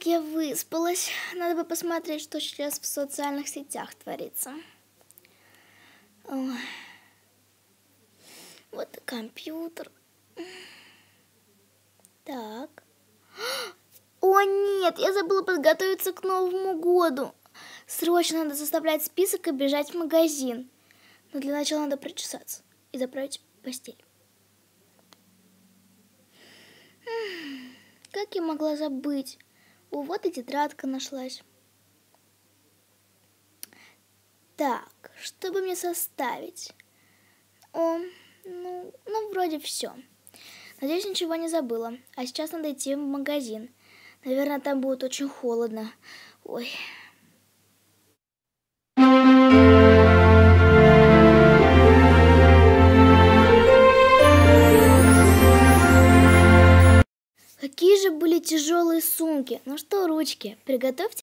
как я выспалась. Надо бы посмотреть, что сейчас в социальных сетях творится. Ой. Вот компьютер. Так. О нет, я забыла подготовиться к Новому году. Срочно надо составлять список и бежать в магазин. Но для начала надо причесаться и заправить постель. Как я могла забыть? О, вот и тетрадка нашлась. Так, чтобы мне составить? О, ну, ну вроде все. Надеюсь, ничего не забыла. А сейчас надо идти в магазин. Наверное, там будет очень холодно. Ой. Какие же были тяжелые сумки. Ну что, ручки, приготовьте